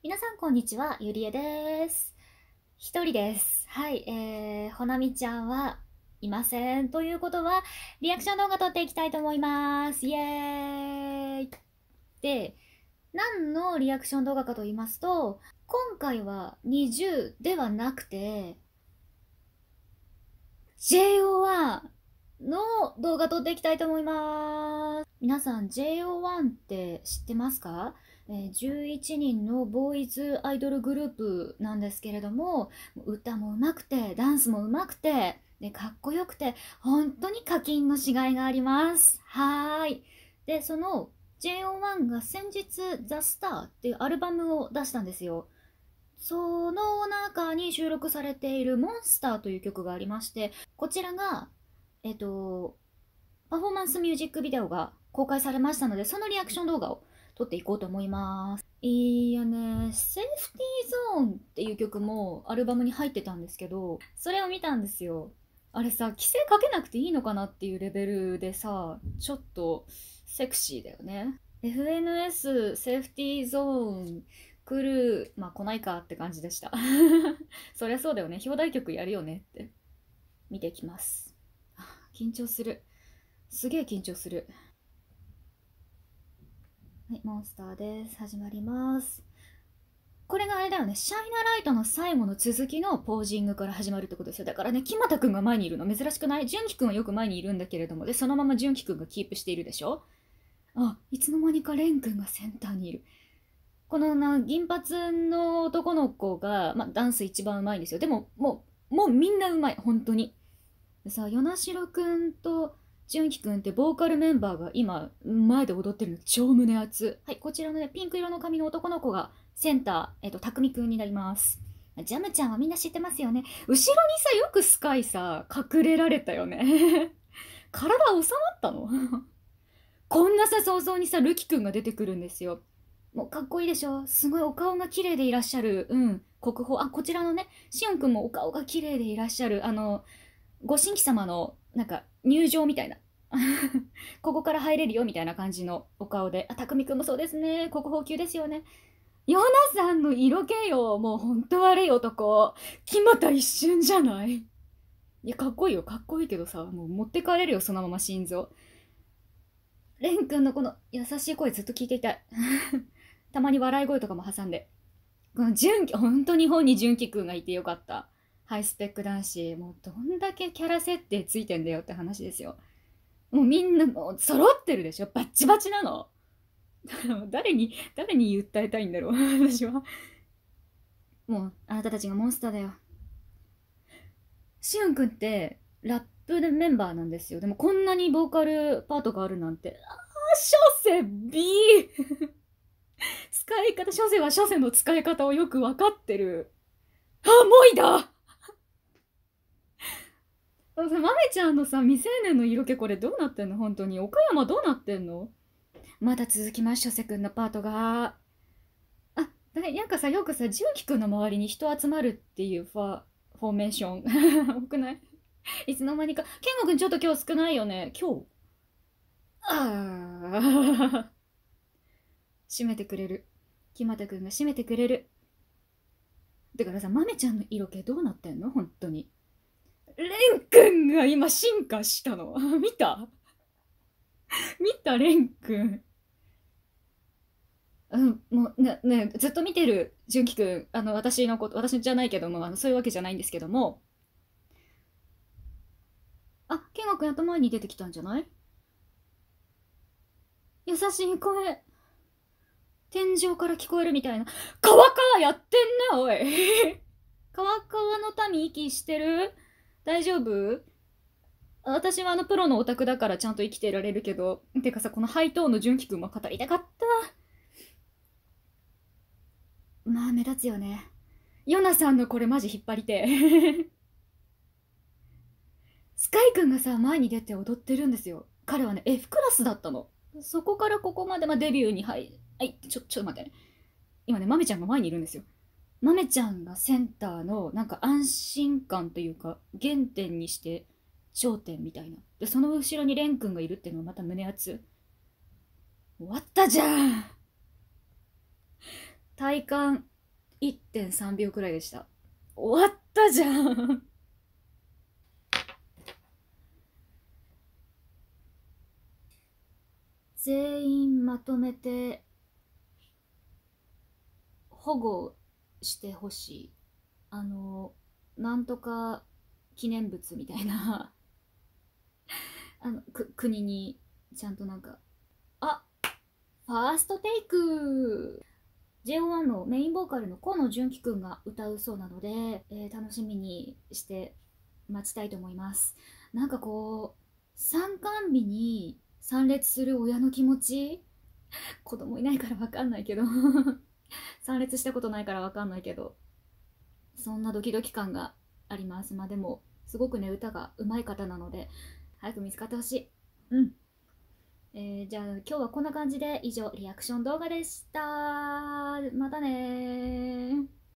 皆さんこんにちは、ゆりえです。一人です。はい、えー、ほなみちゃんはいません。ということは、リアクション動画撮っていきたいと思います。イエーイで、何のリアクション動画かと言いますと、今回は20ではなくて、JO1 の動画撮っていきたいと思います。皆さん JO1 って知ってますかえ11人のボーイズアイドルグループなんですけれども歌もうまくてダンスもうまくてでかっこよくて本当に課金のしがいがありますはいでその JO1 が先日「ザ・スターっていうアルバムを出したんですよその中に収録されている「モンスターという曲がありましてこちらがえっとパフォーマンスミュージックビデオが公開されましたのでそのリアクション動画を撮っていこうと思います。いやね、セーフティーゾーンっていう曲もアルバムに入ってたんですけど、それを見たんですよ。あれさ、規制かけなくていいのかなっていうレベルでさ、ちょっとセクシーだよね。FNS セーフティーゾーン来る、まあ来ないかって感じでした。そりゃそうだよね。表題曲やるよねって。見てきます。緊張する。すげえ緊張する。はい、モンスターです。始まります。これがあれだよね、シャイナライトの最後の続きのポージングから始まるってことですよ。だからね、木俣くんが前にいるの珍しくない純喜くんはよく前にいるんだけれども、で、そのまま純喜くんがキープしているでしょあ、いつの間にか蓮くんがセンターにいる。このな銀髪の男の子が、まダンス一番うまいんですよでももうもうみんなうまい本当にさ与那城くんと純喜くんってボーカルメンバーが今前で踊ってるの超胸熱はいこちらのねピンク色の髪の男の子がセンターえっ、とたくみくんになりますジャムちゃんはみんな知ってますよね後ろにさよくスカイさ隠れられたよね 体収まったの こんなさ早々にさるきくんが出てくるんですよもうかっこいいでしょすごいお顔が綺麗でいらっしゃるうん国宝あこちらのねしおんくんもお顔が綺麗でいらっしゃるあのご神器様のなんか入場みたいな ここから入れるよみたいな感じのお顔で、あ、たくみくんもそうですね。国宝級ですよね。ヨナさんの色気よ。もうほんと悪い男。木た一瞬じゃないいや、かっこいいよ。かっこいいけどさ、もう持って帰れるよ、そのまま心臓。レン君のこの優しい声ずっと聞いていたい。たまに笑い声とかも挟んで。この純、本当に本に純喜くんがいてよかった。ハイスペック男子もうどんだけキャラ設定ついてんだよって話ですよもうみんなもう揃ってるでしょバッチバチなの誰に誰に訴えたいんだろう私はもうあなたたちがモンスターだよしゅんくんってラップでメンバーなんですよでもこんなにボーカルパートがあるなんてああ小生 B 使い方小生は小生の使い方をよく分かってるあもういだでもさ、まめちゃんのさ、未成年の色気これどうなってんの本当に。岡山どうなってんのまだ続きましょ瀬くんのパートが。あ、なんかさ、よくさ、純喜くんの周りに人集まるっていうファフォーメーション。多くないいつの間にか。健吾くんちょっと今日少ないよね。今日ああ。閉めてくれる。木俣くんが閉めてくれる。だからさ、まめちゃんの色気どうなってんの本当に。レン君が今進化したの。見た見た、レン君。うん、もうね、ね、ずっと見てる、純喜君、あの、私のこと、私じゃないけども、あの、そういうわけじゃないんですけども、あ、ケンゴくやった前に出てきたんじゃない優しい声。天井から聞こえるみたいな。川川やってんな、おい 川川の民息してる大丈夫私はあのプロのオタクだからちゃんと生きてられるけど、てかさ、このハイトーンの純喜くんも語りたかった。まあ、目立つよね。ヨナさんのこれマジ引っ張りて。スカイくんがさ、前に出て踊ってるんですよ。彼はね、F クラスだったの。そこからここまで、まあ、デビューに入、はい、ちょ、ちょっと待ってね。今ね、まめちゃんが前にいるんですよ。まめちゃんがセンターのなんか安心感というか原点にして頂点みたいなでその後ろに蓮くんがいるっていうのはまた胸熱終わったじゃん体感1.3秒くらいでした終わったじゃん全員まとめて保護してほしいあのなんとか記念物みたいな あのく国にちゃんとなんかあファーストテイク JO1 のメインボーカルの河野純喜くんが歌うそうなので、えー、楽しみにして待ちたいと思いますなんかこう参観日に参列する親の気持ち 子供いないから分かんないけど 参列したことないから分かんないけどそんなドキドキ感がありますまあでもすごくね歌が上手い方なので早く見つかってほしいうんえー、じゃあ今日はこんな感じで以上リアクション動画でしたまたね